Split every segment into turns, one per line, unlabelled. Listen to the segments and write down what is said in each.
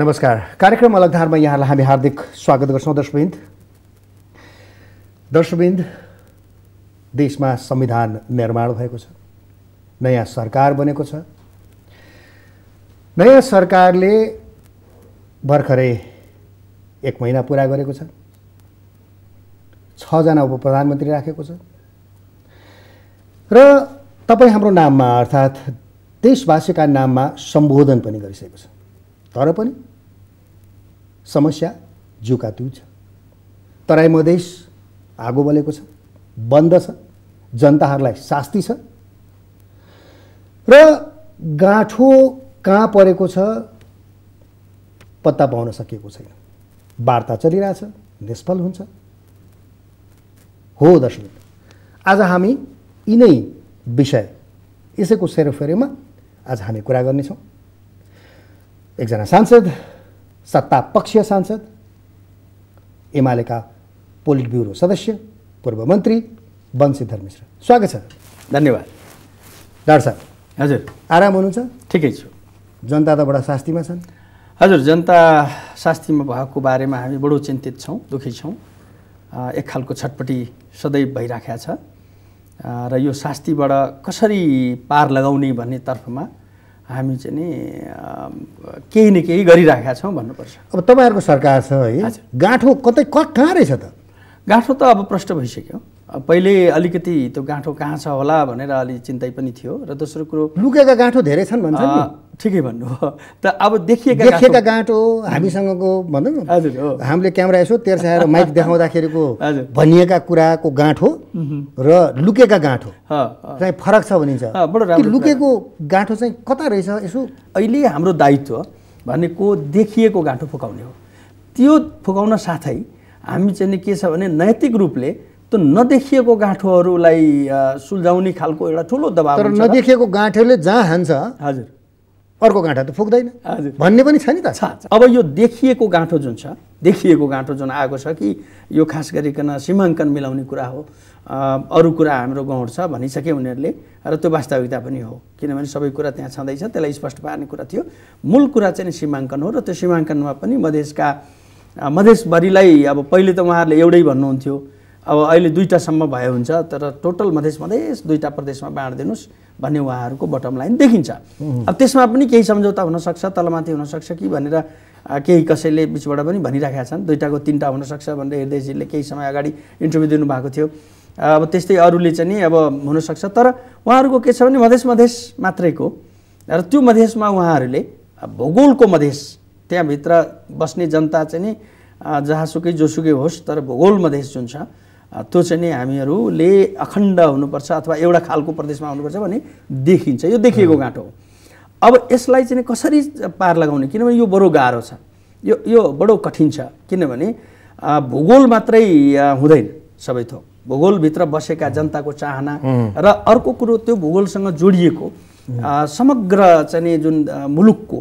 नमस्कार कार्यक्रम अलगधारमा यहाँलाई हामी हार्दिक स्वागत गर्छौँ दर्शविन्द दर्शविन्द देशमा संविधान निर्माण भएको छ नयाँ सरकार बनेको छ नयाँ सरकारले भर्खरै एक महिना पुरा गरेको छ छजना उप प्रधानमन्त्री राखेको छ र तपाईँ हाम्रो नाममा अर्थात् देशवासीका नाममा सम्बोधन पनि गरिसकेको छ तर पनि समस्या जुकातु छ तराई मधेस आगो बलेको छ बन्द छ जनताहरूलाई शास्ति छ र गाँठो कहाँ परेको छ पत्ता पाउन सकिएको छैन वार्ता चलिरहेछ निष्फल हुन्छ हो दर्शक आज हामी यिनै विषय यसैको सेरोफेरोमा आज हामी कुरा गर्नेछौँ एकजना सांसद सत्ता पक्षीय सांसद एमालेका पोलिट ब्युरो सदस्य पूर्व मन्त्री बंशीधर मिश्र स्वागत छ धन्यवाद डाक्टर साहब हजुर आराम हुनुहुन्छ ठिकै छु जनता त बडा
शास्तिमा छन् हजुर जनता शास्तिमा भएको बारेमा हामी बडो चिन्तित छौँ दुखी छौँ एक खालको छटपटी सदैव भइराखेको छ र यो शास्तिबाट कसरी पार लगाउने भन्ने तर्फमा हामी चाहिँ नि केही न केही गरिराखेका छौँ भन्नुपर्छ अब तपाईँहरूको सरकार छ है गाँठो कतै कहाँ रहेछ त गाँठो त अब प्रष्ट भइसक्यो पहिले अलिकति त्यो गाँठो कहाँ छ होला भनेर अलि चिन्तै पनि थियो र दोस्रो कुरो लुकेका गाँठो धेरै छन् भन्छ ठिकै भन्नु त अब देखिएका देखिएका गाँठो
हामीसँगको भनौँ न हजुर हामीले क्यामेरा यसो तेर्साएर माइक देखाउँदाखेरिको भनिएका कुराको गाँठ हो र लुकेका गाँठो
चाहिँ फरक छ भनिन्छ लुकेको गाँठो चाहिँ कता रहेछ यसो अहिले हाम्रो दायित्व भनेको देखिएको गाँठो फुकाउने हो त्यो फुकाउन साथै हामी चाहिँ के छ भने नैतिक रूपले त्यो नदेखिएको गाँठोहरूलाई सुल्झाउने खालको एउटा ठुलो दबाब तर नदेखिएको
गाँठोले जहाँ हान्छ
हजुर अर्को
गाँठा त फुक्दैन हजुर
भन्ने पनि छ नि त छ अब यो देखिएको गाँठो जुन छ देखिएको गाँठो जुन आएको छ कि यो खास गरिकन सीमाङ्कन मिलाउने कुरा हो अरू कुरा हाम्रो गौँड छ भनिसके उनीहरूले र त्यो वास्तविकता पनि हो किनभने सबै कुरा त्यहाँ छँदैछ त्यसलाई स्पष्ट पार्ने कुरा थियो मूल कुरा चाहिँ सीमाङ्कन हो र त्यो सीमाङ्कनमा पनि मधेसका मधेसभरिलाई अब पहिले त उहाँहरूले एउटै भन्नुहुन्थ्यो अब अहिले दुईवटासम्म भए हुन्छ तर टोटल मधेस मधेस दुईवटा प्रदेशमा बाँडिदिनुहोस् भन्ने उहाँहरूको बटम लाइन देखिन्छ अब त्यसमा पनि केही सम्झौता हुनसक्छ तलमाथि हुनसक्छ कि भनेर केही कसैले बिचबाट पनि भनिराखेका छन् दुइटाको तिनवटा हुनसक्छ भनेर हृदयजीले केही समय अगाडि इन्टरभ्यू दिनुभएको थियो अब त्यस्तै अरूले चाहिँ नि अब हुनसक्छ तर उहाँहरूको के छ भने मधेस मधेस मात्रैको र त्यो मधेसमा उहाँहरूले भूगोलको मधेस त्यहाँभित्र बस्ने जनता चाहिँ नि जहाँसुकै जोसुकै होस् तर भूगोल मधेस जुन छ त्यो चाहिँ नि हामीहरूले अखण्ड हुनुपर्छ अथवा एउटा खालको प्रदेशमा हुनुपर्छ भने देखिन्छ यो देखिएको गाँठो हो अब यसलाई चाहिँ कसरी पार लगाउने किनभने यो बडो गाह्रो छ यो यो बडो कठिन छ किनभने भूगोल मात्रै हुँदैन सबै थोक भूगोलभित्र बसेका जनताको चाहना र अर्को कुरो त्यो भूगोलसँग जोडिएको समग्र चाहिँ जुन मुलुकको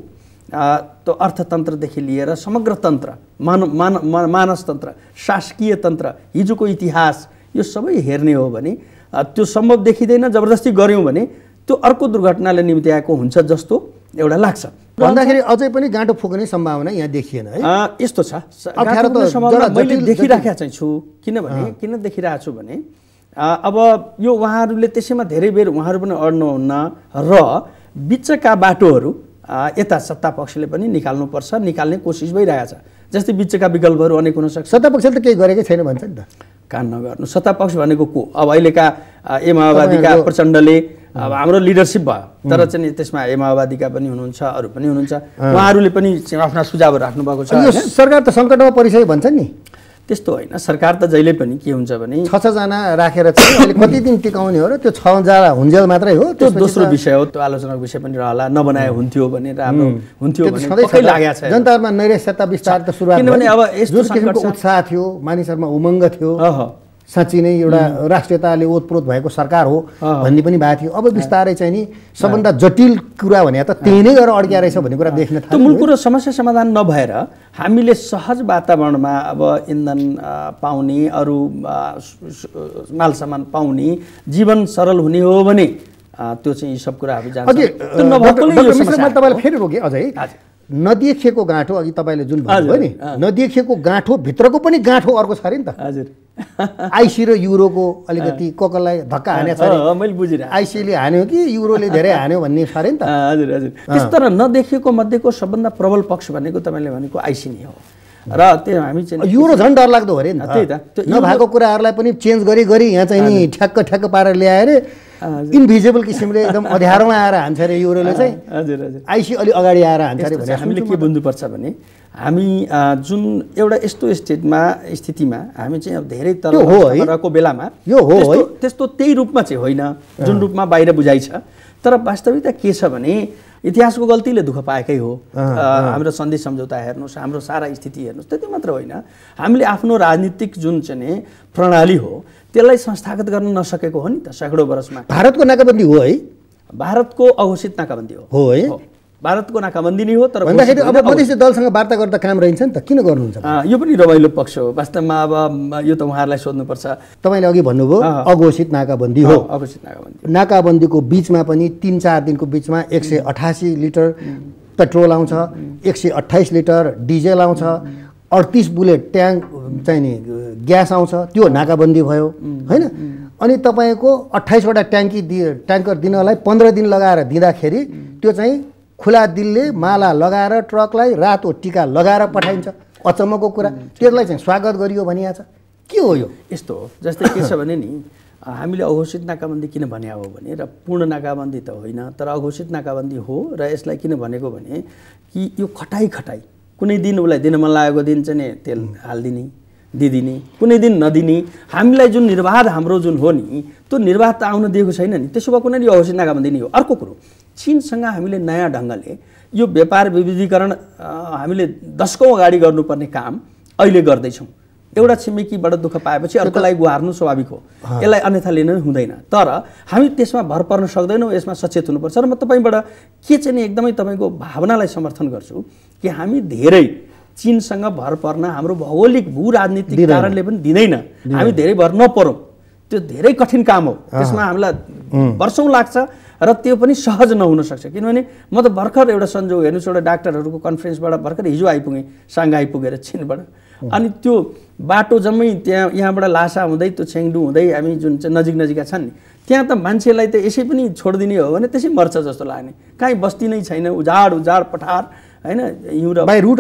त्यो अर्थतन्त्रदेखि लिएर समग्र तन्त्र मानव मान मानसतन्त्र शासकीय तन्त्र हिजोको इतिहास यो सबै हेर्ने हो भने त्यो सम्भव देखिँदैन जबरजस्ती गऱ्यौँ भने त्यो अर्को दुर्घटनाले निम्ति आएको हुन्छ जस्तो एउटा लाग्छ भन्दाखेरि अझै पनि गाँठो फुक्ने सम्भावना यहाँ देखिएन है यस्तो छ मैले देखिराखेका चाहिँ छु किनभने किन देखिरहेको छु भने अब यो उहाँहरूले त्यसैमा धेरै बेर उहाँहरू पनि अड्नुहुन्न र बिचका बाटोहरू यता सत्ता पक्षले पनि निकाल्नुपर्छ निकाल्ने कोसिस भइरहेछ जस्तै बिचका विकल्पहरू अनेक हुनसक्छ पक्षले त केही गरेकै छैन भन्छ नि त कान नगर्नु सत्ता पक्ष भनेको को अब अहिलेका एमाओवादीका प्रचण्डले अब हाम्रो लिडरसिप भयो तर चाहिँ त्यसमा एमाओवादीका पनि हुनुहुन्छ अरू पनि हुनुहुन्छ उहाँहरूले पनि आफ्ना सुझावहरू राख्नुभएको छ
सरकार त सङ्कटमा परिसक्यो भन्छ नि त्यस्तो होइन
सरकार त जहिले पनि के हुन्छ भने छ छजना राखेर चाहिँ अहिले कति दिन टिकाउने हो र त्यो छजना हुन्जेल मात्रै हो त्यो दोस्रो विषय हो त्यो आलोचनाको विषय पनि रहला नबनाए हुन्थ्यो भने राम्रो हुन्थ्यो लागेको छ
जनताहरूमा नैरेश्यता विस्तार त सुरु किनभने अब यस्तो उत्साह
थियो मानिसहरूमा
उमङ्ग थियो साँच्ची नै एउटा राष्ट्रियताले ओतप्रोत भएको सरकार हो भन्ने पनि भएको थियो अब बिस्तारै चाहिँ नि सबभन्दा जटिल कुरा भने त त्यही नै गएर अड्क्या रहेछ भन्ने कुरा देख्न थाल्यो मूल कुरो
समस्या समाधान नभएर हामीले सहज वातावरणमा अब इन्धन पाउने अरू माल सामान पाउने जीवन सरल हुने हो भने त्यो चाहिँ यी सब कुराहरू जान्छ तपाईँलाई फेरि रोकेँ अझै
नदेखिएको गाँठो अघि तपाईँले जुन भन्नुभयो नि नदेखिएको गाँठो भित्रको पनि गाँठो अर्को छ अरे नि त हजुर आइसी र युरोको अलिकति कोकलाई धक्का हाने छ
मैले बुझिरहेँ आइसीले हान्यो कि युरोले धेरै हान्यो भन्ने छ अरे नि त हजुर हजुर त्यस तर नदेखिएको मध्येको सबभन्दा प्रबल पक्ष भनेको तपाईँले भनेको आइसी नै हो र त्यो हामी चाहिँ युरो झन् डरलाग्दो अरे नि त त्यही त नभएको
कुराहरूलाई पनि चेन्ज गरी गरी यहाँ चाहिँ नि ठ्याक्क ठ्याक्क पारेर ल्याएर इन्भिजिबल किसिमले एकदम अध्यारोमा आएर हान्छ अरे युरोले चाहिँ
हजुर हजुर आइसी अलिक अगाडि आएर हान्छ अरे भने हामीले के बुझ्नुपर्छ भने हामी जुन एउटा यस्तो स्टेटमा स्थितिमा हामी चाहिँ अब धेरै तरको बेलामा यो हो है त्यस्तो त्यही रूपमा चाहिँ होइन जुन रूपमा बाहिर बुझाइ छ तर वास्तविकता के छ भने इतिहासको गल्तीले दुःख पाएकै हो हाम्रो सन्धि सम्झौता हेर्नुहोस् हाम्रो सारा स्थिति हेर्नुहोस् त्यति मात्र होइन हामीले आफ्नो राजनीतिक जुन चाहिँ प्रणाली हो त्यसलाई संस्थागत गर्न नसकेको हो नि त सैकडौँ वर्षमा भारतको नाकाबन्दी हो है भारतको अघोषित नाकाबन्दी हो हो है भारतको नाकाबन्दी नै हो तर भन्दाखेरि अब मधेसी
दलसँग वार्ता गर्दा काम रहन्छ नि त किन गर्नुहुन्छ
यो पनि रमाइलो पक्ष हो वास्तवमा अब यो त उहाँहरूलाई सोध्नुपर्छ
तपाईँले अघि भन्नुभयो अघोषित नाकाबन्दी हो अघोषित नाकाबन्दी नाकाबन्दीको बिचमा पनि तिन चार दिनको बिचमा एक सय अठासी लिटर पेट्रोल आउँछ एक सय अठाइस लिटर डिजेल आउँछ अडतिस बुलेट ट्याङ्क चाहिँ नि ग्यास आउँछ त्यो नाकाबन्दी भयो होइन अनि तपाईँको अट्ठाइसवटा ट्याङ्की दि ट्याङ्कर दिनलाई पन्ध्र दिन लगाएर दिँदाखेरि त्यो चाहिँ खुला दिलले माला लगाएर ट्रकलाई रातो टिका लगाएर पठाइन्छ अचम्मको कुरा त्यसलाई चाहिँ स्वागत गरियो भनिया छ
के हो यो यस्तो हो जस्तै के छ भने नि हामीले अघोषित नाकाबन्दी किन भने हो भने र पूर्ण नाकाबन्दी त होइन तर अघोषित नाकाबन्दी हो र यसलाई किन भनेको भने कि यो खटाइ खटाइ कुनै दिन उसलाई दिन मन लागेको दिन चाहिँ नि तेल हालिदिने दिदिने कुनै दिन नदिने हामीलाई जुन निर्वाध हाम्रो जुन हो नि त्यो निर्वाध त आउन दिएको छैन नि त्यसो भए कुनै अवश्य हौसिनाकामा दिने हो अर्को कुरो चिनसँग हामीले नयाँ ढङ्गले यो व्यापार विविधीकरण हामीले दशकौँ अगाडि गर्नुपर्ने काम अहिले गर्दैछौँ एउटा छिमेकीबाट दुःख पाएपछि अर्कोलाई गुहार्नु स्वाभाविक हो यसलाई अन्यथा लिनु हुँदैन तर हामी त्यसमा भर पर्न सक्दैनौँ यसमा सचेत हुनुपर्छ र म तपाईँबाट के चाहिँ नि एकदमै तपाईँको भावनालाई समर्थन गर्छु कि हामी धेरै चिनसँग भर पर्न हाम्रो भौगोलिक भू राजनीतिक कारणले पनि दिँदैन हामी धेरै भर नपरौँ त्यो धेरै कठिन काम हो त्यसमा हामीलाई वर्षौँ लाग्छ र त्यो पनि सहज नहुन सक्छ किनभने म त भर्खर एउटा सन्जोग हेर्नुहोस् एउटा डाक्टरहरूको कन्फरेन्सबाट भर्खर हिजो आइपुगेँ साङ्गा आइपुगेर चिनबाट अनि त्यो बाटो जम्मै त्यहाँ यहाँबाट लासा हुँदै त्यो छेङ्डु हुँदै हामी जुन चाहिँ नजिक नजिकका छन् नि त्यहाँ त मान्छेलाई त यसै पनि छोडिदिने हो भने त्यसै मर्छ जस्तो लाग्ने काहीँ बस्ती नै छैन उजाड उजाड पठार होइन युरोप रुट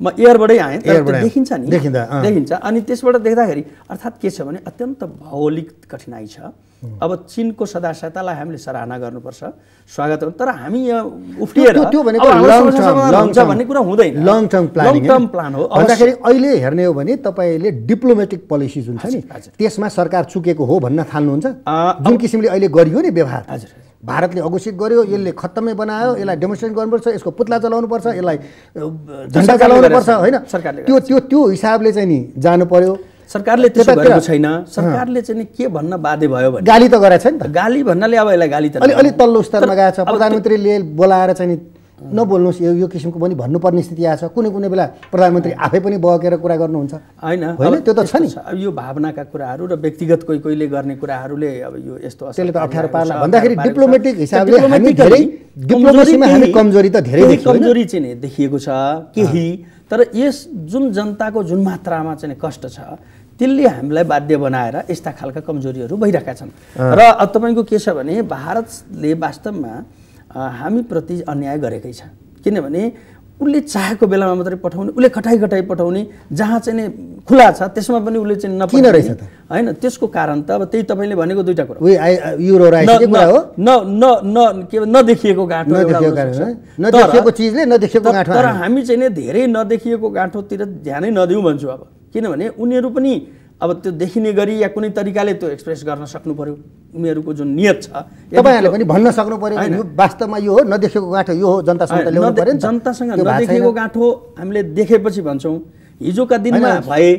म एयरबाटै आएँ देखिन्छ नि देखिन्छ अनि त्यसबाट देख्दाखेरि अर्थात् के छ भने अत्यन्त भौगोलिक कठिनाइ छ अब चिनको सदस्यतालाई हामीले सराहना गर्नुपर्छ स्वागत गर्नु तर हामी यहाँ उफ्रिएर हुन्छ भन्ने कुरा
हुँदैन लङ टर्म प्लान हो भन्दाखेरि अहिले हेर्ने हो भने तपाईँले डिप्लोमेटिक पोलिसी जुन छ नि त्यसमा सरकार चुकेको हो भन्न थाल्नुहुन्छ जुन किसिमले अहिले गरियो नि व्यवहार भारतले अघोषित गर्यो यसले खत्तमै बनायो यसलाई डेमोन्स्ट्रेसन गर्नुपर्छ यसको पुतला चलाउनुपर्छ
यसलाई झन्डा चलाउनुपर्छ होइन सरकारले
त्यो त्यो त्यो हिसाबले चाहिँ नि जानु पर्यो
सरकारले त्यसो गरेको छैन सरकारले चाहिँ नि के भन्न बाध्य भयो भने गाली त गरेको त गाली भन्नाले अब यसलाई गाली त अलि अलिक
तल्लो स्तरमा गएको छ प्रधानमन्त्रीले बोलाएर चाहिँ नि नबोल्नुहोस् यो यो किसिमको पनि भन्नुपर्ने स्थिति आएको छ कुनै कुनै बेला प्रधानमन्त्री आफै पनि बगेर कुरा गर्नुहुन्छ
होइन होइन त्यो त छ नि अब यो भावनाका कुराहरू र व्यक्तिगत कोही कोहीले गर्ने कुराहरूले अब यो यस्तो त्यसले त अप्ठ्यारो पार्ला भन्दाखेरि डिप्लोमेटिक हिसाबले हामी धेरै डिप्लोमेसीमा हामी कमजोरी त धेरै कमजोरी चाहिँ देखिएको छ केही तर यस जुन जनताको जुन मात्रामा चाहिँ कष्ट छ त्यसले हामीलाई बाध्य बनाएर यस्ता खालका कमजोरीहरू भइरहेका छन् र तपाईँको के छ भने भारतले वास्तवमा हामीप्रति अन्याय गरेकै छ किनभने उसले चाहेको बेलामा मात्रै पठाउने उसले खटाइ खटाइ पठाउने जहाँ चाहिँ नै खुला छ त्यसमा पनि उसले चाहिँ नपठाउने रहेछ होइन त्यसको कारण त अब त्यही तपाईँले भनेको दुइटा कुरा न न न के नदेखिएको गाँठो तर हामी चाहिँ धेरै नदेखिएको गाँठोतिर ध्यानै नदिउँ भन्छु अब किनभने उनीहरू पनि अब त्यो देखिने गरी या कुनै तरिकाले त्यो एक्सप्रेस गर्न सक्नु पर्यो उनीहरूको जुन नियत छ तपाईँहरूले पनि भन्न सक्नु पर्यो
वास्तवमा यो हो नदेखेको गाँठो यो हो जनतासँग जनतासँग नदेखेको
गाँठो हामीले देखेपछि भन्छौँ हिजोका दिनमा भए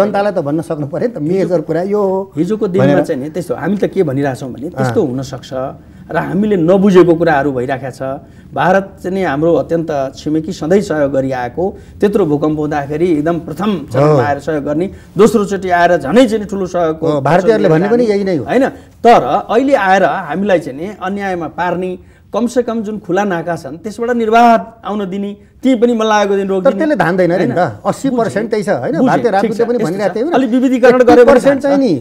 जनतालाई त भन्न सक्नु पर्यो नि त मेजर कुरा यो हो हिजोको दिनमा चाहिँ नि त्यस्तो हामी त के भनिरहेछौँ भने त्यस्तो हुनसक्छ र हामीले नबुझेको कुराहरू भइराखेको छ भारत चाहिँ नि हाम्रो अत्यन्त छिमेकी सधैँ सहयोग गरिआएको त्यत्रो भूकम्प हुँदाखेरि एकदम प्रथम चरणमा आएर सहयोग गर्ने दोस्रोचोटि आएर झनै चाहिँ ठुलो सहयोग भारतीयहरूले भन्ने पनि यही नै होइन तर अहिले आएर हामीलाई चाहिँ नि अन्यायमा पार्ने कमसेकम जुन खुला नाका छन् त्यसबाट निर्वाह आउन दिने त्यही पनि मलाई आएको दिन रोक्छ त्यसले धान्दैन नि त अस्सी पर्सेन्ट त्यही छ होइन भारतीय राजदूतले पनि भनिरहेको थियो अलिक विविधीकरण गरे पर्सेन्ट चाहिँ नि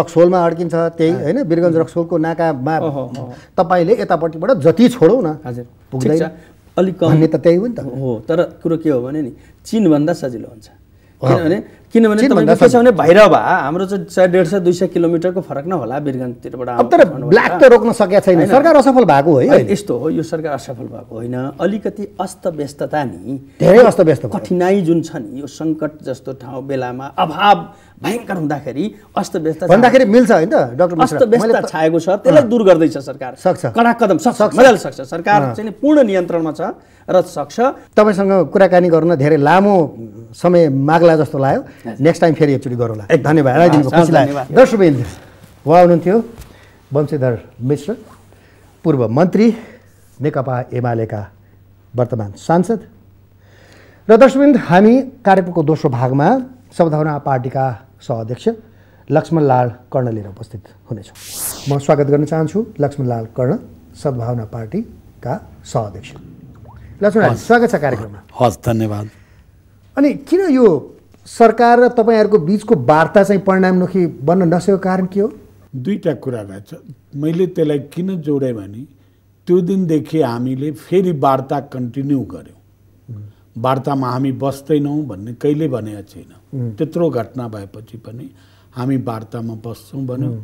रक्सोलमा अड्किन्छ त्यही होइन वीरगञ्ज रक्सोलको
नाकामा तपाईँले यतापट्टिबाट जति छोडौँ न हजुर पुग्दैन अलिक कम त त्यही हो नि त हो तर कुरो के हो भने नि चिनभन्दा सजिलो हुन्छ किनभने किनभने तपाईँको के छ भने बाहिर भए हाम्रो चाहिँ चाहे डेढ सय दुई सय किलोमिटरको फरक नै होला बिरगन्जतिरबाट तर ब्ल्याक त रोक्न सकेका छैन सरकार असफल भएको हो यस्तो हो यो सरकार असफल भएको होइन अलिकति अस्तव्यस्तता नि धेरै अस्तव्यस्त कठिनाई जुन छ नि यो सङ्कट जस्तो ठाउँ बेलामा अभाव भयङ्कर हुँदाखेरि अस्तव्यस्त भन्दाखेरि मिल्छ होइन
डक्टर अस्तव्यस्त
छाएको छ त्यसलाई दूर गर्दैछ सरकार सक्छ कडा कदम सक्छ मजाले सक्छ सरकार चाहिँ पूर्ण नियन्त्रणमा छ र सक्छ
तपाईँसँग कुराकानी गर्न धेरै लामो समय माग्ला जस्तो लाग्यो नेक्स्ट टाइम फेरि एकचोटि गरौँला धन्यवाद राखिदिनु खुसी लाग्यो दर्शक रुपियाँ उहाँ हुनुहुन्थ्यो वंशीधर मिश्र पूर्व मन्त्री नेकपा एमालेका वर्तमान सांसद र दर्शकबिन्द हामी कार्यक्रमको दोस्रो भागमा सद्भावना पार्टीका सहअध्यक्ष लक्ष्मणलाल कर्ण लिएर उपस्थित हुनेछौँ म स्वागत गर्न चाहन्छु लक्ष्मणलाल कर्ण सद्भावना पार्टीका सहअध्यक्ष लक्ष्मण स्वागत छ कार्यक्रममा
हस् धन्यवाद
अनि किन यो सरकार र तपाईँहरूको
बिचको वार्ता चाहिँ परिणाममुखी बन्न नसकेको कारण के हो दुईवटा कुरा रहेछ मैले त्यसलाई किन जोडेँ भने त्यो दिनदेखि हामीले फेरि वार्ता कन्टिन्यू गऱ्यौँ वार्तामा हामी बस्दैनौँ भन्ने कहिले भनेको छैन त्यत्रो घटना भएपछि पनि हामी वार्तामा बस्छौँ भन्यौँ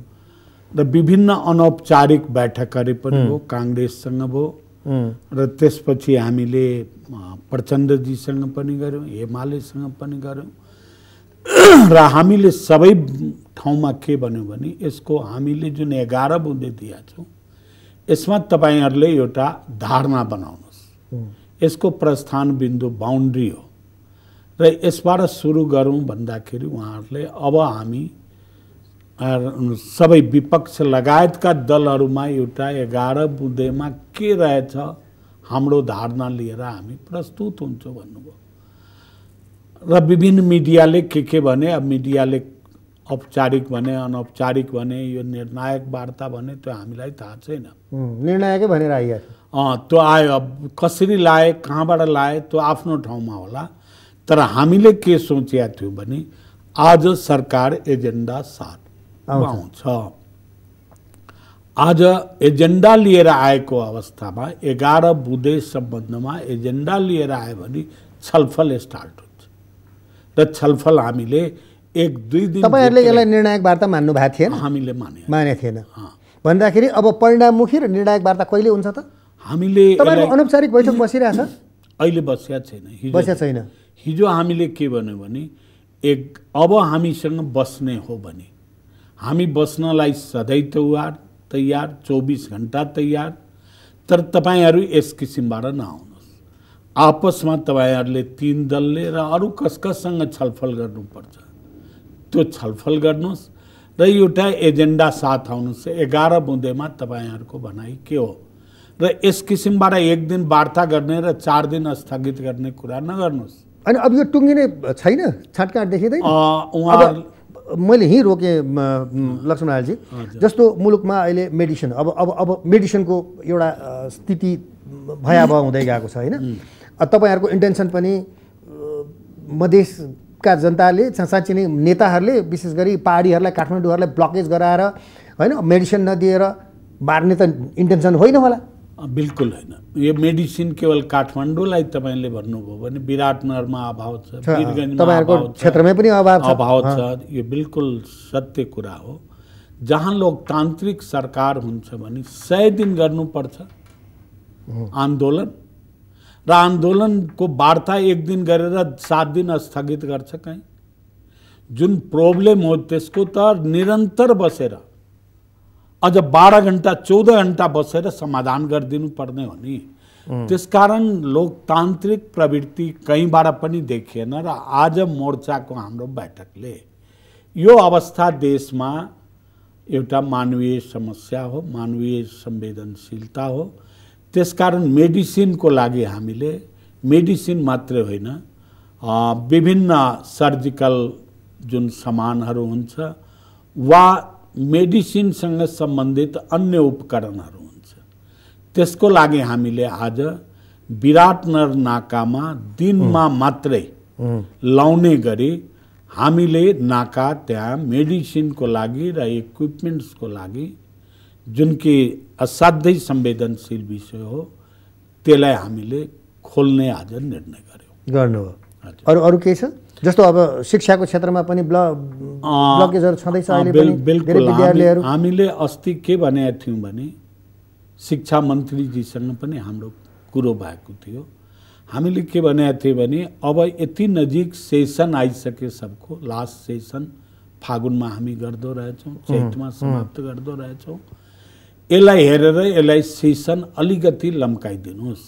र विभिन्न अनौपचारिक बैठकहरू पनि भयो काङ्ग्रेससँग भयो र त्यसपछि हामीले प्रचण्डजीसँग पनि गऱ्यौँ हिमालयसँग पनि गऱ्यौँ र हामीले सबै ठाउँमा के भन्यौँ भने यसको हामीले जुन एघार बुँदे दिएका छौँ यसमा तपाईँहरूले एउटा धारणा बनाउनुहोस् यसको प्रस्थान बिन्दु बााउन्ड्री हो र यसबाट सुरु गरौँ भन्दाखेरि उहाँहरूले अब हामी सबै विपक्ष लगायतका दलहरूमा एउटा एघार बुँदेमा के रहेछ हाम्रो धारणा लिएर हामी प्रस्तुत हुन्छौँ भन्नुभयो र विभिन्न मिडियाले के के भने अब मिडियाले औपचारिक भने अनौपचारिक भने यो निर्णायक वार्ता भने त्यो हामीलाई थाहा छैन निर्णायकै भनेर आइयो अँ त्यो आयो अब कसरी लाए कहाँबाट लाए त्यो आफ्नो ठाउँमा होला तर हामीले के सोचेका थियौँ भने आज सरकार एजेन्डा साथ आउँछ आज एजेन्डा लिएर आएको अवस्थामा एघार बुधे सम्बन्धमा एजेन्डा लिएर आयो भने छलफल स्टार्ट हुन्छ र छलफल हामीले एक दुई दिन तपाईँहरूले यसलाई
निर्णायक वार्ता मान्नु भएको थिएन हामीले माने माने थिएन भन्दाखेरि अब परिणाममुखी र निर्णायक वार्ता कहिले हुन्छ त हामीले अनौपचारिक बैठक बसिरहेछ
अहिले बसिया छैन बसिया छैन हिजो हामीले के भन्यो भने एक अब हामीसँग बस्ने हो भने हामी बस्नलाई सधैँ तयार तयार चौबिस घन्टा तयार तर तपाईँहरू यस किसिमबाट नआउनुहोस् आपसमा तपाईँहरूले तिन दलले र अरू कस कससँग छलफल गर्नुपर्छ त्यो छलफल गर्नुहोस् र एउटा एजेन्डा साथ आउनुहोस् एघार बुँदेमा तपाईँहरूको भनाइ के हो र यस किसिमबाट एक दिन वार्ता गर्ने र चार दिन स्थगित गर्ने कुरा नगर्नुहोस्
अनि अब यो टुङ्गिने छैन छाटकाट देखिँदैन
उहाँ
मैले यहीँ रोकेँ लक्ष्मणलालजी जस्तो मुलुकमा अहिले मेडिसिन अब अब अब मेडिसिनको एउटा स्थिति भयावह हुँदै गएको छ होइन तपाईँहरूको इन्टेन्सन पनि मधेसका जनताले साँच्ची नै नेताहरूले विशेष गरी पहाडीहरूलाई काठमाडौँहरूलाई ब्लकेज गराएर होइन मेडिसिन नदिएर मार्ने त इन्टेन्सन होइन होला
बिल्कुल होइन यो मेडिसिन केवल काठमाडौँलाई तपाईँले भन्नुभयो भने विराटनगरमा अभाव छ क्षेत्रमै पनि अभाव अभाव छ यो बिल्कुल सत्य कुरा हो जहाँ लोकतान्त्रिक सरकार हुन्छ भने सय दिन गर्नुपर्छ आन्दोलन र आन्दोलनको वार्ता एक दिन गरेर सात दिन स्थगित गर्छ कहीँ जुन प्रब्लम हो त्यसको त निरन्तर बसेर अझ बाह्र घन्टा चौध घन्टा बसेर समाधान गरिदिनु पर्ने हो नि त्यसकारण लोकतान्त्रिक प्रवृत्ति कहीँबाट पनि देखिएन र आज मोर्चाको हाम्रो बैठकले यो अवस्था देशमा एउटा मानवीय समस्या हो मानवीय संवेदनशीलता हो त्यसकारण मेडिसिनको लागि हामीले मेडिसिन मात्रै होइन विभिन्न सर्जिकल जुन सामानहरू हुन्छ वा मेडिसिनसँग सम्बन्धित अन्य उपकरणहरू हुन्छ त्यसको लागि हामीले आज विराटनर नाकामा दिनमा मात्रै लाउने गरी हामीले नाका त्यहाँ मेडिसिनको लागि र इक्विपमेन्ट्सको लागि जुन कि असाध्यै संवेदनशील विषय हो त्यसलाई हामीले खोल्ने आज निर्णय गर्यौँ गर्नुभयो
अरू अरू केही छ जस्तो अब शिक्षाको क्षेत्रमा पनि
ब्लकेजहरू छँदैछ अहिले हामीले अस्ति के भनेका थियौँ भने शिक्षा मन्त्रीजीसँग पनि हाम्रो कुरो भएको थियो हामीले के भनेको थियौँ भने अब यति नजिक सेसन आइसके सबको लास्ट सेसन फागुनमा हामी गर्दो रहेछौँ चैतमा समाप्त गर्दो रहेछौँ यसलाई हेरेर यसलाई सेसन अलिकति लम्काइदिनुहोस्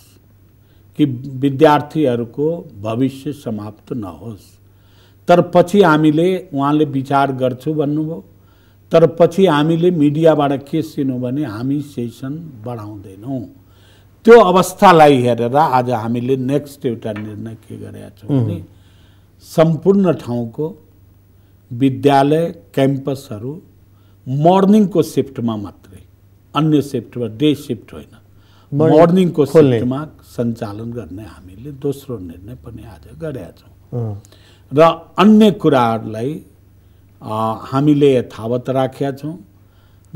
कि विद्यार्थीहरूको भविष्य समाप्त नहोस् तर पछि हामीले उहाँले विचार गर्छु भन्नुभयो तर पछि हामीले मिडियाबाट के सिन्यौँ भने हामी सेसन बढाउँदैनौँ त्यो अवस्थालाई हेरेर आज हामीले नेक्स्ट एउटा निर्णय के गरेका छौँ भने सम्पूर्ण ठाउँको विद्यालय क्याम्पसहरू मर्निङको सिफ्टमा मात्रै अन्य सिफ्टमा डे सिफ्ट होइन
मर्निङको सिफ्टमा
सञ्चालन गर्ने हामीले दोस्रो निर्णय पनि आज गरेका छौँ र अन्य कुराहरूलाई हामीले यथावत राखेका छौँ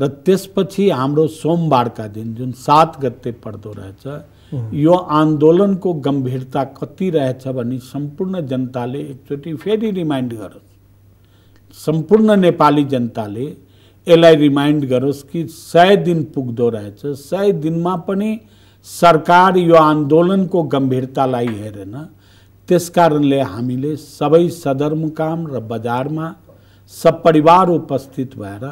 र त्यसपछि हाम्रो सोमबारका दिन जुन सात गते पर्दो रहेछ यो आन्दोलनको गम्भीरता कति रहेछ भने सम्पूर्ण जनताले एकचोटि फेरि रिमाइन्ड गरोस् सम्पूर्ण नेपाली जनताले यसलाई रिमाइन्ड गरोस् कि सय दिन पुग्दो रहेछ सय दिनमा पनि सरकार यो आन्दोलनको गम्भीरतालाई हेरेन त्यस कारणले हामीले सबै सदरमुकाम र बजारमा सपरिवार उपस्थित भएर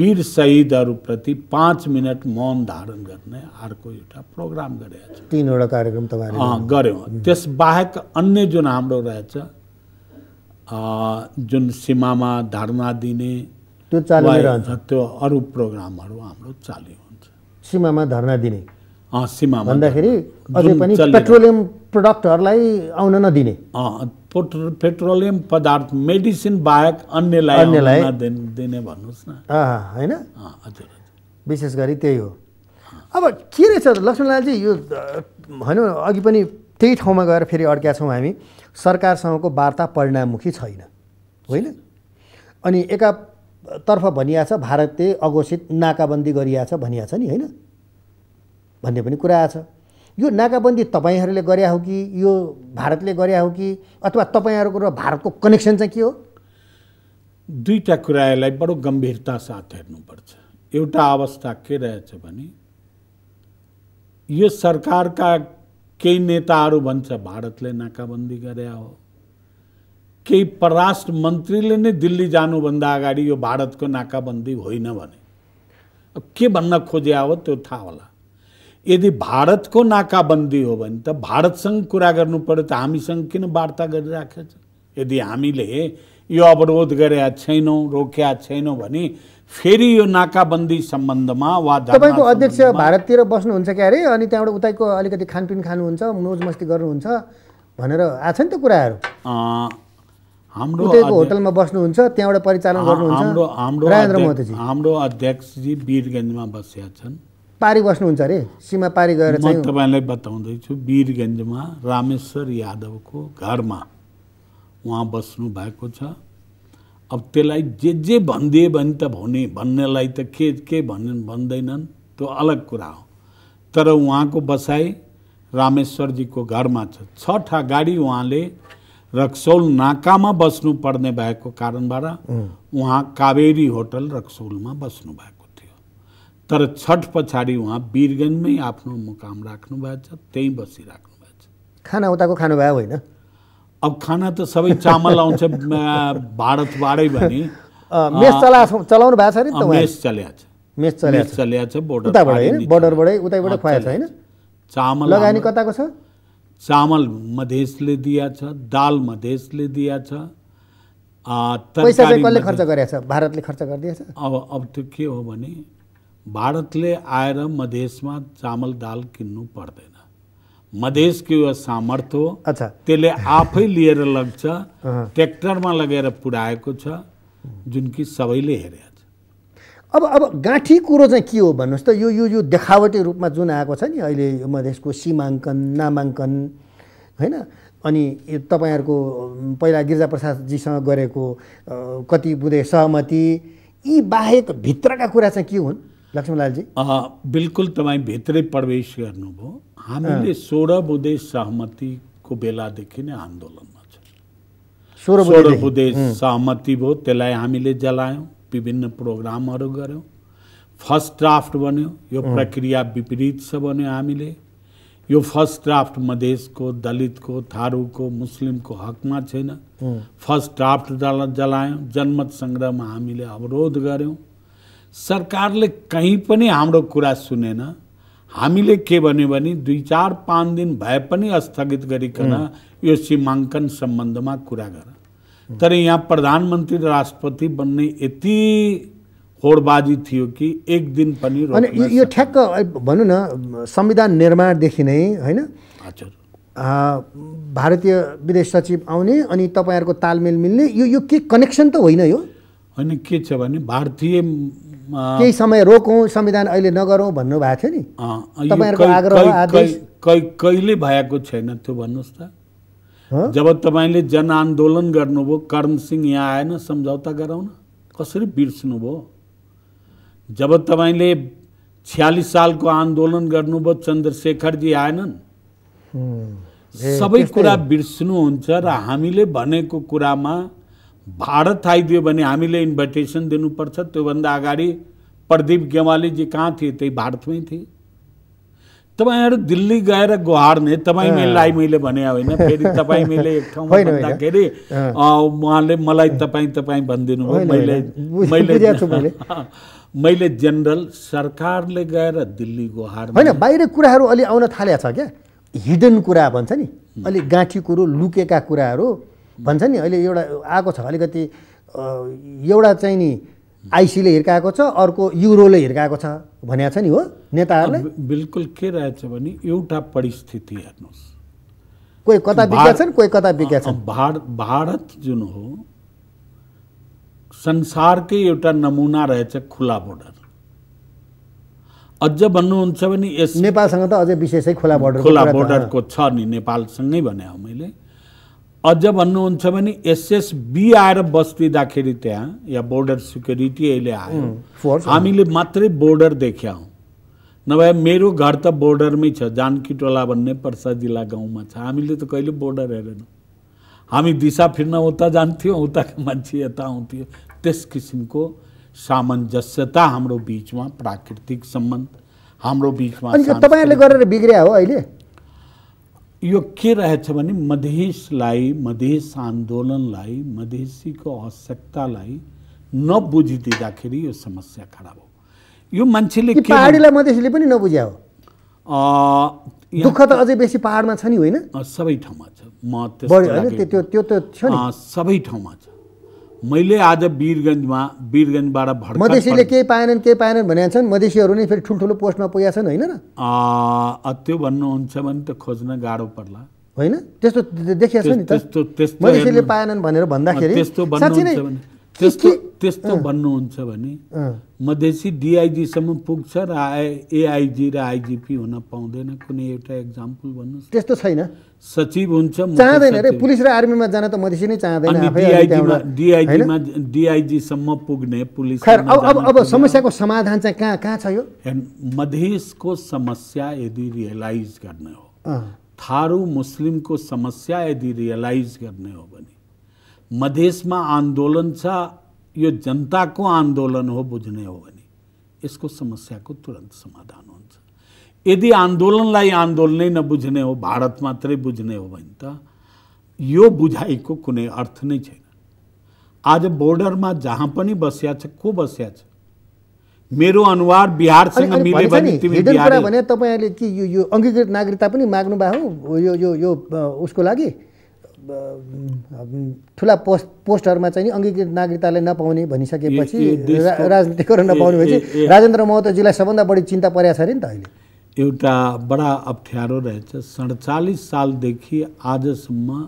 वीर शहीदहरूप्रति पाँच मिनट मौन धारण गर्ने अर्को एउटा प्रोग्राम गरेका छौँ तिनवटा
कार्यक्रम तपाईँहरू गऱ्यौँ
त्यसबाहेक अन्य जुन हाम्रो रहेछ जुन सीमामा धर्ना दिने त्यो चालु रहन्छ त्यो अरू प्रोग्रामहरू हाम्रो चालु हुन्छ सीमामा धर्ना दिने सीमा भन्दाखेरि अझै पनि पेट्रोलियम प्रडक्टहरूलाई आउन नदिने पेट्रोलियम पदार्थ मेडिसिन बाहेक अन्यलाई अन्यलाई दिने भन्नुहोस् न होइन विशेष
गरी त्यही हो अब के रहेछ लक्ष्मीलालजी यो होइन अघि पनि त्यही ठाउँमा गएर फेरि अड्क्या छौँ हामी सरकारसँगको वार्ता परिणाममुखी छैन होइन अनि एका तर्फ भनिया छ भारतले अघोषित नाकाबन्दी गरिया छ भनिया छ नि होइन भन्ने पनि कुरा आएछ यो नाकाबन्दी तपाईँहरूले गरे हो कि यो भारतले गरे हो कि अथवा तपाईँहरूको र भारतको कनेक्सन चाहिँ के हो
दुईवटा कुरालाई बडो गम्भीरता साथ हेर्नुपर्छ एउटा अवस्था के रहेछ भने यो सरकारका केही नेताहरू भन्छ भारतले नाकाबन्दी गरे हो केही परराष्ट्र मन्त्रीले नै दिल्ली जानुभन्दा अगाडि यो भारतको नाकाबन्दी होइन भने अब के भन्न खोजे हो त्यो थाहा होला यदि भारतको नाकाबन्दी हो भने त भारतसँग कुरा गर्नु पऱ्यो त हामीसँग किन वार्ता गरिराखेको छ यदि हामीले यो अवरोध गरेका छैनौँ रोकेका छैनौँ भने फेरि यो नाकाबन्दी सम्बन्धमा वा तपाईँको अध्यक्ष
भारततिर बस्नुहुन्छ क्यारे अनि त्यहाँबाट उताको अलिकति खानपिन खानुहुन्छ मौज मस्ती गर्नुहुन्छ भनेर आएको छ नि त
कुराहरू हाम्रो होटलमा
बस्नुहुन्छ त्यहाँबाट परिचालन गर्नुहुन्छ हाम्रो हाम्रो
हाम्रो अध्यक्षजी वीरगञ्जमा बसेका छन्
पारी बस्नुहुन्छ अरे सीमा पारी गएर चाहिँ
तपाईँलाई बताउँदैछु वीरगञ्जमा रामेश्वर यादवको घरमा उहाँ बस्नु भएको छ अब त्यसलाई जे जे भनिदिए भने त भने भन्नेलाई त के के भन् भन्दैनन् त्यो अलग कुरा हो तर उहाँको बसाइ रामेश्वरजीको घरमा छ छठा गाडी उहाँले रक्सौल नाकामा पर्ने भएको कारणबाट उहाँ कावेरी होटल रक्सौलमा बस्नु भएको थियो तर छठ पछाडि उहाँ वीरगन्जमै आफ्नो मुकाम भएको छ त्यहीँ बसिराख्नु भएको
छ खाना उताको खानु खानुभयो होइन
अब खाना त सबै चामल आउँछ भारतबाटै भने मेस चला
चलाउनु भएको छ नि त मेस
चल्या छ मेस चल्या छ बोर्डर
बोर्डरबाटै उतैबाट खुवाएको छ होइन
चामल लगानी कताको छ चामल मधेसले दिया छ दाल मधेसले दिया छ कसले खर्च गरेछ भारतले खर्च गरिदिएछ अब अब त्यो के हो भने भारतले आएर मधेसमा चामल दाल किन्नु पर्दैन मधेसको यो सामर्थ्य हो त्यसले आफै लिएर लग्छ ट्र्याक्टरमा लगेर पुऱ्याएको छ जुन कि सबैले हेरे
अब अब गाँठी कुरो चाहिँ के हो भन्नुहोस् त यो यो यो देखावटी रूपमा जुन आएको छ नि अहिले यो मधेसको सीमाङ्कन नामाङ्कन होइन अनि तपाईँहरूको पहिला गिरिजाप्रसादजीसँग गरेको कति बुधे सहमति यी बाहेक भित्रका कुरा चाहिँ के हुन् लक्ष्मीलालजी
बिल्कुल तपाईँ भित्रै प्रवेश गर्नुभयो हामीले सोह्र बुधे सहमतिको बेलादेखि नै आन्दोलनमा छ सोह्र बुधे सहमति भयो त्यसलाई हामीले जलायौँ विभिन्न प्रोग्रामहरू गऱ्यौँ फर्स्ट ड्राफ्ट बन्यो यो प्रक्रिया विपरीत छ बन्यो हामीले यो फर्स्ट ड्राफ्ट मधेसको दलितको थारूको मुस्लिमको हकमा छैन फर्स्ट ड्राफ्ट जला जलायौँ जनमत सङ्ग्रहमा हामीले अवरोध गऱ्यौँ सरकारले कहीँ पनि हाम्रो कुरा सुनेन हामीले के भन्यो भने दुई चार पाँच दिन भए पनि स्थगित गरिकन यो सीमाङ्कन सम्बन्धमा कुरा गर तर यहाँ प्रधानमन्त्री र राष्ट्रपति बन्ने यति होडबाजी थियो कि एक दिन पनि अनि
यो ठ्याक्क भनौँ न संविधान निर्माणदेखि नै होइन हजुर भारतीय विदेश सचिव आउने अनि तपाईँहरूको तालमेल मिल्ने यो यो के कनेक्सन त
होइन यो होइन के छ भने भारतीय केही
समय रोकौँ संविधान अहिले नगरौँ भन्नुभएको थियो
नि तपाईँहरूको आग्रह कहिले भएको छैन त्यो भन्नुहोस् त जब तपाईँले जनआन्दोलन गर्नुभयो सिंह यहाँ आएन सम्झौता गराउन कसरी बिर्सनुभयो जब तपाईँले छ्यालिस सालको आन्दोलन गर्नुभयो चन्द्रशेखरजी आएनन् सबै कुरा बिर्सनुहुन्छ र हामीले भनेको कुरामा भारत आइदियो भने हामीले इन्भिटेसन दिनुपर्छ त्योभन्दा अगाडि प्रदीप गेवालीजी कहाँ थिए त्यही भारतमै थिए तपाईँहरू दिल्ली गएर गुहार्ने तपाईँ मेलाई मैले भने होइन फेरि तपाईँ मैले एक ठाउँमा भन्दाखेरि उहाँले मलाई तपाईँ तपाईँ भनिदिनु भयो मैले मैले मैले जेनरल सरकारले गएर दिल्ली गुहार होइन
बाहिर कुराहरू अलि आउन थाले छ क्या हिडन कुरा भन्छ नि अलिक गाँठी कुरो लुकेका कुराहरू भन्छ नि अहिले एउटा आएको छ अलिकति एउटा चाहिँ नि आइसीले हिर्काएको छ अर्को युरोले हिर्काएको छ भनेको छ नि हो नेताहरूले
बिल्कुल के रहेछ भने एउटा परिस्थिति हेर्नुहोस्
कोही कता बिग्या छन् कोही कता बिग्या
छन् भारत जुन हो संसारकै एउटा नमुना रहेछ खुला बोर्डर अझ भन्नुहुन्छ भने यस
नेपालसँग त अझै विशेषै खुला बोर्डर खुला बोर्डरको
छ नि नेपालसँगै भने मैले अझ भन्नुहुन्छ भने एसएसबी आएर बस्दिँदाखेरि त्यहाँ या बोर्डर सिक्युरिटी अहिले आयो हामीले मात्रै बोर्डर देख्या नभए मेरो घर त बोर्डरमै छ जानकी टोला भन्ने पर्सा जिल्ला गाउँमा छ हामीले त कहिले बोर्डर हेरेनौँ हामी दिशा फिर्न उता जान्थ्यौँ उताको मान्छे यता आउँथ्यो त्यस किसिमको सामञ्जस्यता हाम्रो बिचमा प्राकृतिक सम्बन्ध हाम्रो बिचमा तपाईँहरूले
गरेर बिग्रिया हो अहिले
यो के रहेछ भने मधेसलाई मधेस आन्दोलनलाई मधेसीको आवश्यकतालाई नबुझिदिँदाखेरि यो समस्या खडा भयो यो मान्छेले पहाडीलाई
मधेसीले पनि नबुझ्या
हो दुःख त अझै बेसी पहाडमा छ नि होइन सबै ठाउँमा छ म त्यो
त्यो त
सबै ठाउँमा छ मैले आज वीरगञ्जमा वीरगञ्जबाट भर्खर मधेसीले
केही पाएनन् केही पाएनन् भने छन् मधेसीहरू नै फेरि ठुल्ठुलो पोस्टमा पुगेका छन् होइन र
त्यो भन्नुहुन्छ भने त खोज्न गाह्रो पर्ला होइन
त्यस्तो देखिया छ नि त मधेसीले पाएनन् भनेर भन्दाखेरि त्यस्तो
त्यस्तो त्यस्तो भन्नुहुन्छ भने मधेसी डिआइजीसम्म पुग्छ र एआइजी र आइजिपी हुन पाउँदैन कुनै एउटा एक्जाम्पल भन्नुहोस् त्यस्तो छैन सचिव हुन्छ चाहँदैन अरे पुलिस
र आर्मीमा जान त मधेसी नै चाहँदैन
डिआइजीसम्म पुग्ने पुलिस अब अब अब समस्याको
समाधान चाहिँ कहाँ कहाँ छ यो
मधेसको समस्या यदि रियलाइज गर्ने हो थारू मुस्लिमको समस्या यदि रियलाइज गर्ने हो भने मधेसमा आन्दोलन छ यो जनताको आन्दोलन हो बुझ्ने हो भने यसको समस्याको तुरन्त समाधान हुन्छ यदि आन्दोलनलाई आन्दोलनै नबुझ्ने हो भारत मात्रै बुझ्ने हो भने त यो बुझाइको कुनै अर्थ नै छैन आज बोर्डरमा जहाँ पनि बस्या छ को बस्या छ मेरो अनुहार बिहारसँग मिले भने
तपाईँहरूले के यो यो अङ्गीकृत नागरिकता पनि माग्नु भयो यो यो यो उसको लागि ठुला पोस्ट पोस्टहरूमा चाहिँ नि अङ्गीकृत नागरिकतालाई नपाउने भनिसकेपछि राजनीतिकरण नपाउने भएपछि राजेन्द्र महतोजीलाई सबभन्दा बढी चिन्ता परेको छ अरे नि त अहिले
एउटा बडा अप्ठ्यारो रहेछ सडचालिस सालदेखि आजसम्म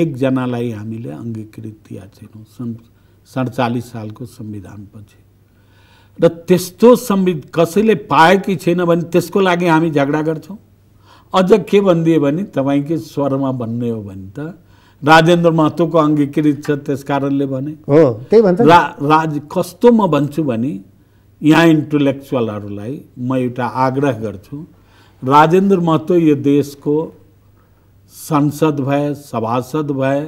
एकजनालाई हामीले अङ्गीकृत छैनौँ सन् सडचालिस सालको संविधानपछि र त्यस्तो संवि कसैले कि छैन भने त्यसको लागि हामी झगडा गर्छौँ अझ के भनिदियो भने तपाईँकै स्वरमा भन्ने हो भने त राजेन्द्र महतोको अङ्गीकृत छ त्यस कारणले भने
हो त्यही भन्छ
राज कस्तो म भन्छु भने यहाँ इन्टलेक्चुअलहरूलाई म एउटा आग्रह गर्छु राजेन्द्र महतो यो देशको सांसद भए सभासद भए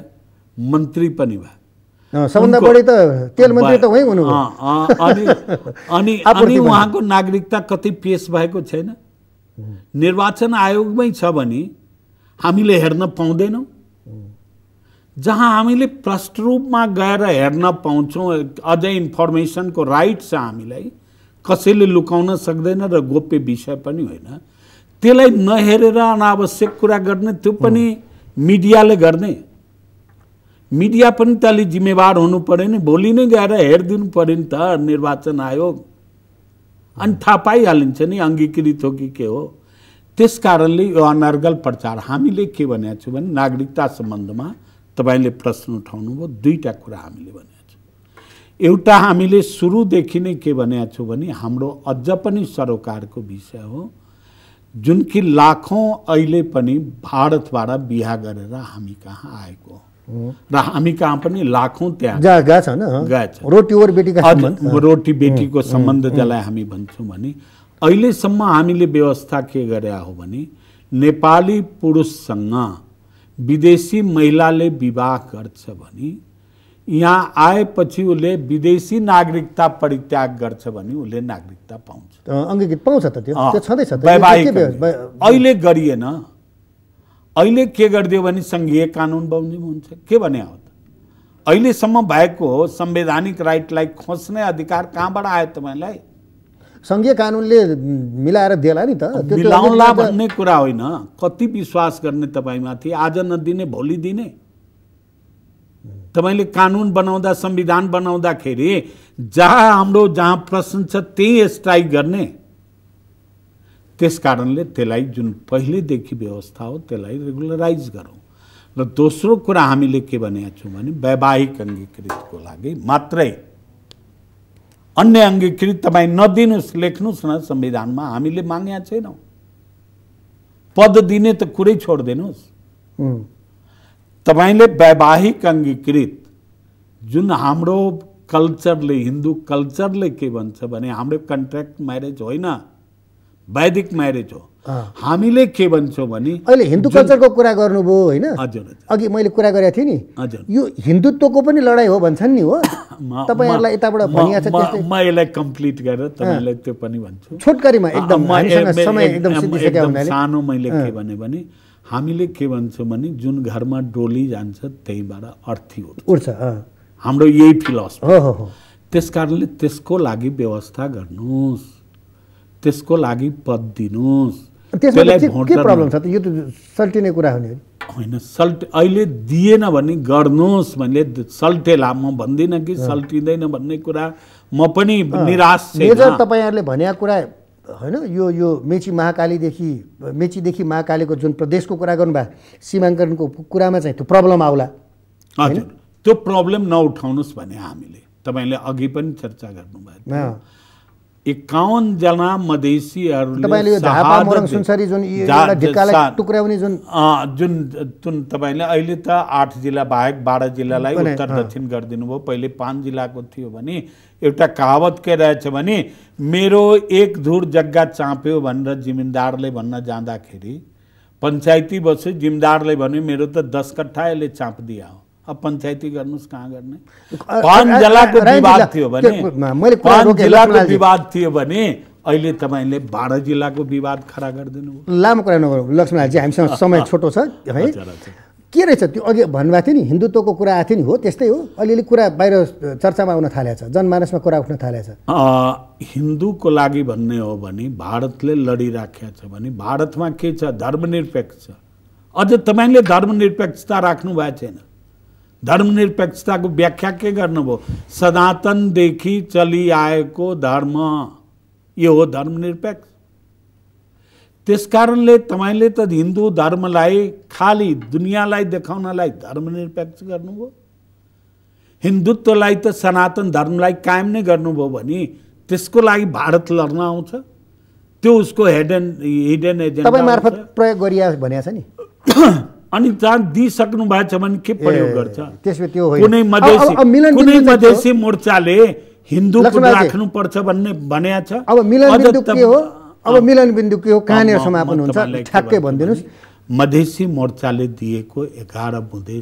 मन्त्री पनि भए
सबभन्दा बढी त अनि अनि उहाँको
नागरिकता कति पेस भएको छैन निर्वाचन आयोगमै छ भने हामीले हेर्न पाउँदैनौँ जहाँ हामीले प्रष्ट रूपमा गएर हेर्न पाउँछौँ अझै इन्फर्मेसनको राइट छ हामीलाई कसैले लुकाउन सक्दैन र गोप्य विषय पनि होइन त्यसलाई नहेरेर अनावश्यक कुरा गर्ने त्यो पनि मिडियाले गर्ने मिडिया पनि अलिक जिम्मेवार हुनु पऱ्यो नि भोलि नै गएर हेरिदिनु पऱ्यो नि त निर्वाचन आयोग अनि थाहा पाइहालिन्छ नि अङ्गीकृत हो कि के हो त्यस कारणले यो अनर्गल प्रचार हामीले के भनेको छौँ भने नागरिकता सम्बन्धमा तपाईँले प्रश्न उठाउनु उठाउनुभयो दुईवटा कुरा हामीले भने एउटा हामीले सुरुदेखि नै के भनेको छौँ भने हाम्रो अझ पनि सरोकारको विषय हो जुन कि लाखौँ अहिले पनि भारतबाट बिहा गरेर हामी कहाँ आएको हो र हामी कहाँ पनि लाखौँ त्यहाँ
गएछ रोटी रोटी बेटीको सम्बन्ध जसलाई हामी
भन्छौँ भने अहिलेसम्म हामीले व्यवस्था के गरे हो भने नेपाली पुरुषसँग विदेशी महिलाले विवाह गर्छ भने यहाँ आएपछि उसले विदेशी नागरिकता परित्याग गर्छ भने उसले नागरिकता पाउँछ अङ्गीकृत
पाउँछ त त्यो छँदैछ अहिले
गरिएन अहिले के गरिदियो भने सङ्घीय कानुन बमोजिम हुन्छ के भने हो त अहिलेसम्म भएको हो संवैधानिक राइटलाई खोज्ने अधिकार कहाँबाट आयो तपाईँलाई सङ्घीय कानुनले
मिलाएर दिएला नि त मिलाउला भन्ने
कुरा होइन कति विश्वास गर्ने तपाईँमाथि आज नदिने भोलि दिने तपाईँले कानुन बनाउँदा संविधान बनाउँदाखेरि जहाँ हाम्रो जहाँ प्रश्न छ त्यही स्ट्राइक गर्ने त्यस कारणले त्यसलाई जुन पहिल्यैदेखि व्यवस्था हो त्यसलाई रेगुलराइज गरौँ र दोस्रो कुरा हामीले के भनेका छौँ भने वैवाहिक अङ्गीकृतको लागि मात्रै अन्य अङ्गीकृत तपाईँ नदिनुहोस् लेख्नुहोस् न संविधानमा हामीले मागेका छैनौँ पद दिने त कुरै छोडिदिनुहोस् तपाईँले वैवाहिक अङ्गीकृत जुन हाम्रो कल्चरले हिन्दू कल्चरले के भन्छ भने हाम्रो कन्ट्र्याक्ट म्यारेज होइन वैदिक म्यारेज हो हामीले के भन्छौँ भने अहिले हिन्दू कल्चरको
कुरा गर्नुभयो होइन हजुर अघि मैले कुरा गरेको थिएँ नि हजुर यो हिन्दुत्वको पनि लडाइँ हो भन्छन् नि हो
तपाईँहरूलाई यताबाट भनिएको छ म यसलाई कम्प्लिट गरेर तपाईँलाई त्यो पनि भन्छु छोटकरीमा एकदम समय एकदम सानो मैले के भने हामीले के भन्छौँ भने जुन घरमा डोली जान्छ त्यहीबाट अर्थी उठ्छ हाम्रो यही फिलोसफी हो त्यस कारणले त्यसको लागि व्यवस्था गर्नुहोस् त्यसको लागि पद दिनुहोस्
सल्टिने कुरा हो नि
होइन सल्ट अहिले दिएन भने गर्नुहोस् मैले सल्टेला म भन्दिनँ कि सल्टिँदैन भन्ने कुरा म पनि निराश
तपाईँहरूले भनेको कुरा होइन यो यो मेची महाकालीदेखि मेचीदेखि महाकालीको जुन प्रदेशको कुरा गर्नुभयो सीमाङ्कनको कुरामा चाहिँ त्यो प्रब्लम आउला
हजुर त्यो प्रब्लम नउठाउनुहोस् भने हामीले तपाईँले अघि पनि चर्चा गर्नुभयो एकाउन्नजना जुन जुन तपाईँले अहिले त आठ जिल्ला बाहेक बाह्र जिल्लालाई उत्तर दक्षिण गरिदिनु भयो पहिले पाँच जिल्लाको थियो भने एउटा कहावत के रहेछ भने मेरो एक धुर जग्गा चाँप्यो भनेर जिमिन्दारले भन्न जाँदाखेरि पञ्चायती बस्यो जिम्मेदारले भन्यो मेरो त दस कट्ठा यसले चाँपिदिया हो अब पञ्चायती गर्नुहोस् कहाँ गर्ने पाँच जिल्लाको विवाद थियो भने पाँच जिल्लाको विवाद थियो भने अहिले तपाईँले बाह्र जिल्लाको विवाद खडा गरिदिनु
लामो कुरा नगरौँ लक्ष्मीलालजी हामीसँग समय छोटो छ है के रहेछ त्यो अघि भन्नुभएको थियो नि हिन्दुत्वको कुरा आएको थियो नि हो त्यस्तै हो अलिअलि कुरा बाहिर चर्चामा आउन थालेछ जनमानसमा कुरा उठ्न थालेछ
छ हिन्दूको लागि भन्ने हो भने भारतले लडिराखेको छ भने भारतमा के छ धर्मनिरपेक्ष छ अझ तपाईँले धर्मनिरपेक्षता राख्नु भएको छैन धर्मनिरपेक्षताको व्याख्या के गर्नुभयो सनातनदेखि चलिआएको धर्म यो हो धर्मनिरपेक्ष त्यसकारणले तपाईँले त हिन्दू धर्मलाई खालि दुनियाँलाई देखाउनलाई धर्मनिरपेक्ष गर्नुभयो हिन्दुत्वलाई त सनातन धर्मलाई कायम नै गर्नुभयो भने त्यसको लागि भारत लड्न आउँछ त्यो उसको हेड एन्ड हिडन एजेन्ट मार्फत
प्रयोग गरिया भनिएको छ
नि अनि जहाँ दिइसक्नु भएको छ भने के प्रयोग गर्छ
कुनै मधेसी कुनै मधेसी
मोर्चाले हिन्दू राख्नुपर्छ भन्ने भने छ अब मिलन के हो अब मिलन बिन्दु के हो कहाँनिर समापन हुन्छ ठ्याक्कै भनिदिनुहोस् मधेसी मोर्चाले दिएको एघार बुँदे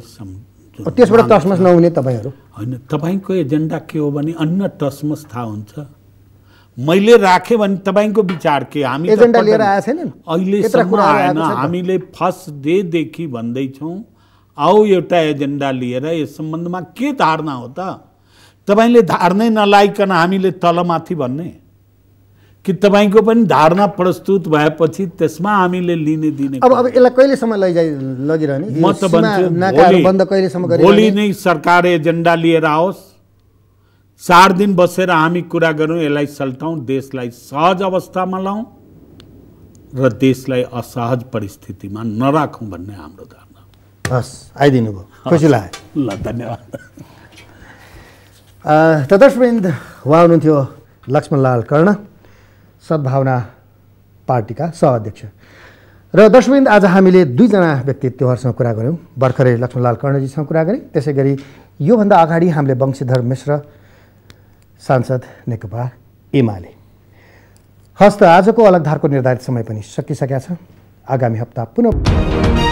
त्यसबाट
टसमस नहुने तपाईँहरू
होइन तपाईँको एजेन्डा के हो भने अन्य टसमस थाहा हुन्छ मैले राखेँ भने तपाईँको विचार के हामी अहिलेसम्म आएन हामीले फर्स्ट डेदेखि भन्दैछौँ आऊ एउटा एजेन्डा लिएर यस सम्बन्धमा के धारणा हो त तपाईँले धारणै नलाइकन हामीले तलमाथि भन्ने कि तपाईँको पनि धारणा प्रस्तुत भएपछि त्यसमा हामीले लिने दिने अब
अब यसलाई कहिलेसम्म लैजाइ लगिरहने म त भन्छु भोलि
नै सरकार एजेन्डा लिएर आओस् चार दिन बसेर हामी कुरा गरौँ यसलाई सल्टाउँ देशलाई सहज अवस्थामा लाउँ र देशलाई असहज परिस्थितिमा नराखौँ भन्ने हाम्रो धारणा हस् आइदिनु भयो खुसी लाग्यो ल धन्यवाद
त दर्शकवृन्द उहाँ हुनुहुन्थ्यो लक्ष्मणलाल कर्ण सद्भावना पार्टीका सहअध्यक्ष र दर्शकवृन्द आज हामीले दुईजना व्यक्तित्वहरूसँग कुरा गऱ्यौँ भर्खरै लक्ष्मणलाल कर्णजीसँग कुरा गरेँ त्यसै गरी योभन्दा अगाडि हामीले वंशीधर मिश्र सांसद नेकपा एमाले हस्त आजको अलगधारको निर्धारित समय पनि सकिसकेका छ आगामी हप्ता पुनः